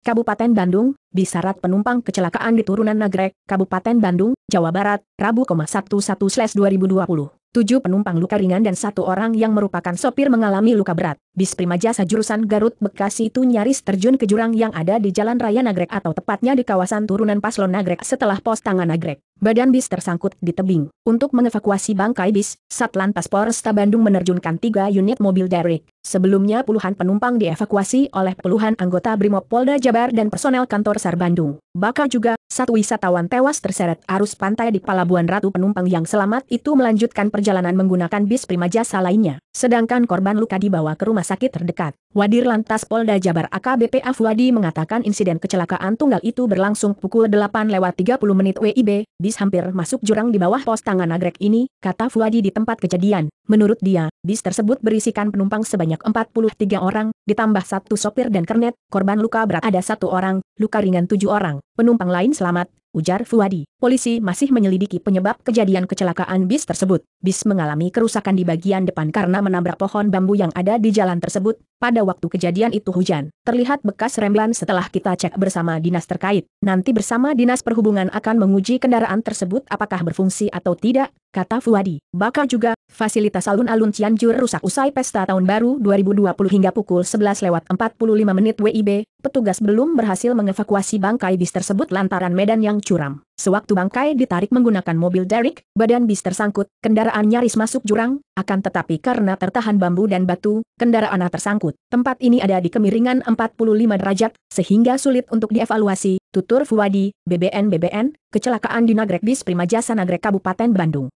Kabupaten Bandung, Bisarat penumpang kecelakaan di turunan Nagrek, Kabupaten Bandung, Jawa Barat, Rabu 11/2020. Tujuh penumpang luka ringan dan satu orang yang merupakan sopir mengalami luka berat. Bis Prima Jasa jurusan Garut Bekasi itu nyaris terjun ke jurang yang ada di Jalan Raya Nagrek atau tepatnya di kawasan turunan Paslon Nagrek setelah pos tangan Nagrek. Badan bis tersangkut di tebing. Untuk mengevakuasi bangkai bis, Satlantas Polresta Bandung menerjunkan tiga unit mobil derek. Sebelumnya puluhan penumpang dievakuasi oleh puluhan anggota Brimob Polda Jabar dan personel kantor SAR Bandung. Bakal juga, satu wisatawan tewas terseret arus pantai di Palabuhan Ratu penumpang yang selamat itu melanjutkan perjalanan menggunakan bis prima jasa lainnya, sedangkan korban luka dibawa ke rumah sakit terdekat. Wadir Lantas Polda Jabar AKBP Afwadi mengatakan insiden kecelakaan tunggal itu berlangsung pukul 8 lewat 30 menit WIB, bis hampir masuk jurang di bawah pos tangan nagrek ini, kata Afwadi di tempat kejadian. Menurut dia, bis tersebut berisikan penumpang sebanyak 43 orang, ditambah satu sopir dan kernet, korban luka berat ada satu orang, luka ringan tujuh orang penumpang lain selamat, ujar Fuadi. Polisi masih menyelidiki penyebab kejadian kecelakaan bis tersebut. Bis mengalami kerusakan di bagian depan karena menabrak pohon bambu yang ada di jalan tersebut. Pada waktu kejadian itu hujan. Terlihat bekas remblan setelah kita cek bersama dinas terkait. Nanti bersama dinas perhubungan akan menguji kendaraan tersebut apakah berfungsi atau tidak, kata Fuadi. Bakal juga fasilitas alun-alun Cianjur rusak usai pesta tahun baru 2020 hingga pukul 11 lewat 45 menit WIB, petugas belum berhasil mengevakuasi bangkai bis tersebut lantaran medan yang curam. Sewaktu bangkai ditarik menggunakan mobil derrick, badan bis tersangkut, kendaraan nyaris masuk jurang, akan tetapi karena tertahan bambu dan batu, kendaraan tersangkut. Tempat ini ada di kemiringan 45 derajat, sehingga sulit untuk dievaluasi, tutur Fuadi, BBN-BBN, kecelakaan di Nagrek Bis Prima Jasa Nagrek Kabupaten Bandung.